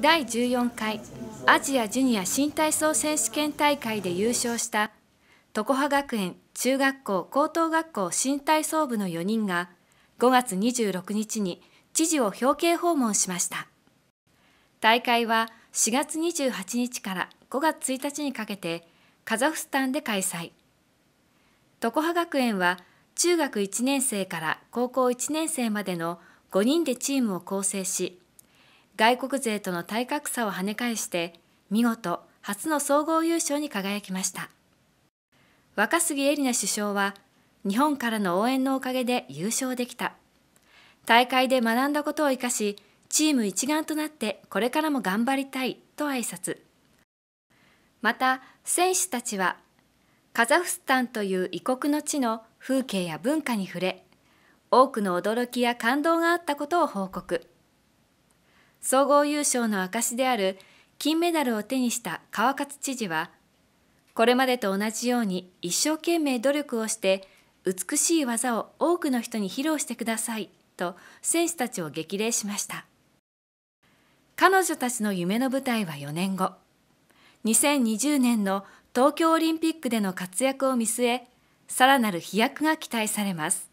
第14回アジアジュニア新体操選手権大会で優勝した常葉学園中学校高等学校新体操部の4人が5月26日に知事を表敬訪問しました大会は4月28日から5月1日にかけてカザフスタンで開催常葉学園は中学1年生から高校1年生までの5人でチームを構成し外国勢との体格差を跳ね返して見事初の総合優勝に輝きました若杉絵里奈首相は日本からの応援のおかげで優勝できた大会で学んだことを生かしチーム一丸となってこれからも頑張りたいと挨拶また選手たちはカザフスタンという異国の地の風景や文化に触れ多くの驚きや感動があったことを報告総合優勝の証である金メダルを手にした川勝知事は、これまでと同じように一生懸命努力をして美しい技を多くの人に披露してくださいと選手たちを激励しました彼女たちの夢の舞台は4年後2020年の東京オリンピックでの活躍を見据えさらなる飛躍が期待されます